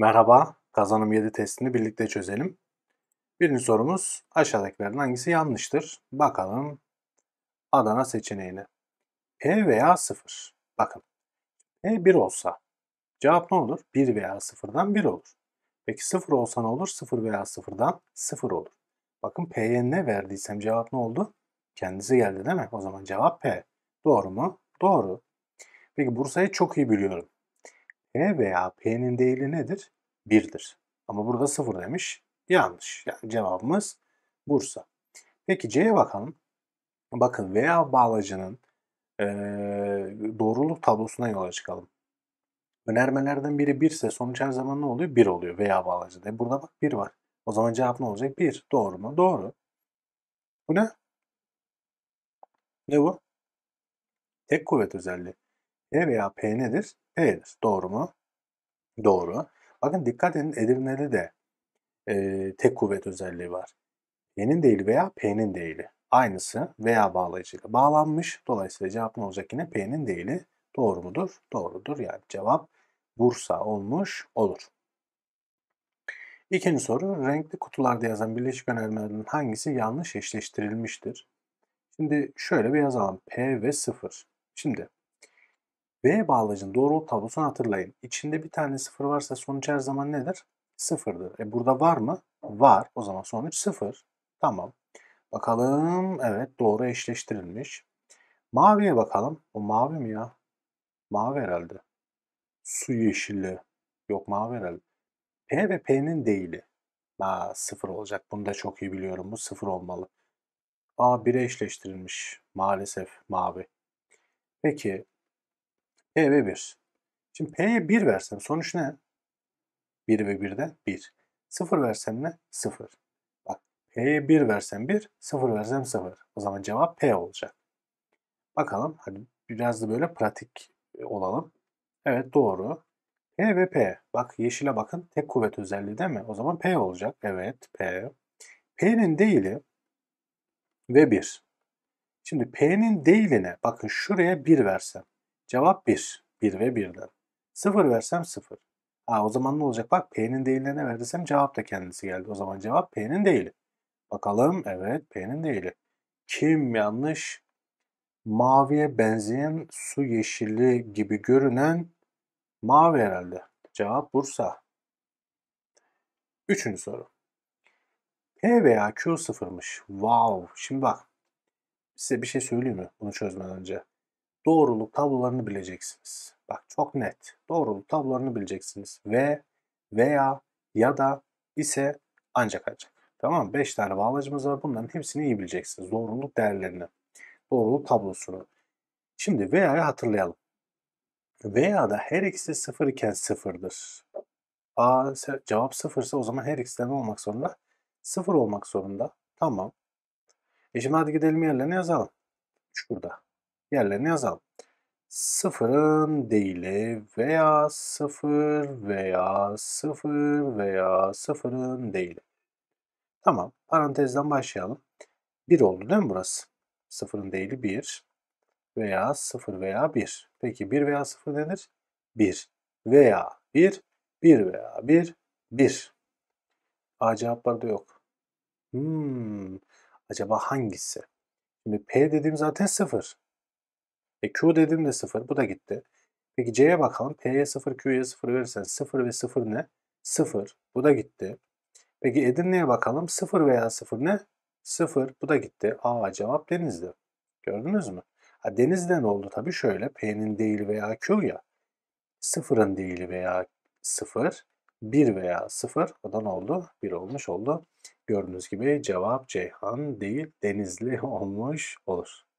Merhaba, kazanım 7 testini birlikte çözelim. Birinci sorumuz aşağıdakilerden hangisi yanlıştır? Bakalım Adana seçeneğine. P veya 0. Bakın P 1 olsa cevap ne olur? 1 veya 0'dan 1 olur. Peki 0 olsa ne olur? 0 veya 0'dan 0 olur. Bakın P'ye ne verdiysem cevap ne oldu? Kendisi geldi değil mi? O zaman cevap P. Doğru mu? Doğru. Peki Bursa'yı çok iyi biliyorum. E veya P'nin değeri nedir? 1'dir. Ama burada 0 demiş. Yanlış. Yani cevabımız Bursa. Peki C'ye bakalım. Bakın veya bağlacının e, doğruluk tablosuna yola çıkalım. Önermelerden biri 1 ise sonuç her zaman ne oluyor? 1 oluyor veya bağlacı. De. Burada bak 1 var. O zaman cevap ne olacak? 1. Doğru mu? Doğru. Bu ne? Ne bu? Tek kuvvet özelliği. E veya P nedir? E'dir. Doğru mu? Doğru. Bakın dikkat edin Edirne'de de e, tek kuvvet özelliği var. Y'nin değil veya P'nin değili. Aynısı veya bağlayıcıyla bağlanmış. Dolayısıyla cevap ne olacak yine? P'nin değili doğru mudur? Doğrudur. Yani cevap Bursa olmuş olur. İkinci soru, renkli kutularda yazan birleşik önermelerinin hangisi yanlış eşleştirilmiştir? Şimdi şöyle bir yazalım. P ve 0. Şimdi B bağlacın doğruluk tablosunu hatırlayın. İçinde bir tane sıfır varsa sonuç her zaman nedir? Sıfırdır. E burada var mı? Var. O zaman sonuç sıfır. Tamam. Bakalım. Evet doğru eşleştirilmiş. Maviye bakalım. O mavi mi ya? Mavi herhalde. Su yeşili. Yok mavi herhalde. P ve P'nin değili. Ha, sıfır olacak. Bunu da çok iyi biliyorum. Bu sıfır olmalı. A 1'e eşleştirilmiş. Maalesef mavi. Peki P ve 1. Şimdi P'ye 1 versem sonuç ne? 1 ve 1'de 1. 0 versem ne? 0. Bak P'ye 1 versem 1, 0 versem 0. O zaman cevap P olacak. Bakalım hadi biraz da böyle pratik e, olalım. Evet doğru. P ve P. Bak yeşile bakın tek kuvvet özelliği değil mi? O zaman P olacak. Evet P. P'nin değili ve 1. Şimdi P'nin değiline bakın şuraya 1 versem. Cevap 1. 1 ve 1'den. 0 versem 0. Aa, o zaman ne olacak? Bak P'nin değillerine ne verirsem cevap da kendisi geldi. O zaman cevap P'nin değili. Bakalım. Evet P'nin değili. Kim yanlış? Maviye benzeyen su yeşili gibi görünen mavi herhalde. Cevap Bursa. Üçüncü soru. P veya Q sıfırmış. Wow. Şimdi bak. Size bir şey söyleyeyim mi? Bunu çözmeden önce doğruluk tablolarını bileceksiniz. Bak çok net. Doğruluk tablolarını bileceksiniz. Ve, veya, ya da, ise, ancak ancak. Tamam 5 tane bağlacımız var. Bunların hepsini iyi bileceksiniz. Doğruluk değerlerini. Doğruluk tablosunu. Şimdi veya'yı hatırlayalım. Veya da her ikisi sıfır iken sıfırdır. A cevap sıfırsa o zaman her ikisi de ne olmak zorunda? Sıfır olmak zorunda. Tamam. E şimdi hadi gidelim yerlerine yazalım. Şurada yerlerini yazalım. Sıfırın değili veya sıfır veya sıfır veya sıfırın değili. Tamam. Parantezden başlayalım. 1 oldu değil mi burası? Sıfırın değili 1 veya 0 veya 1. Peki 1 veya 0 nedir? 1 veya 1, 1 veya 1, 1. A cevapları da yok. Hmm, acaba hangisi? Şimdi P dediğim zaten 0. E Q dedim de 0. Bu da gitti. Peki C'ye bakalım. P'ye 0, Q'ye 0 verirsen 0 ve 0 ne? 0. Bu da gitti. Peki Edirne'ye bakalım. 0 veya 0 ne? 0. Bu da gitti. Aa, cevap Denizli. Gördünüz mü? Ha, Denizli'de ne oldu? Tabii şöyle. P'nin değil veya Q ya. 0'ın değil veya 0. 1 veya 0. O da ne oldu? 1 olmuş oldu. Gördüğünüz gibi cevap Ceyhan değil Denizli olmuş olur.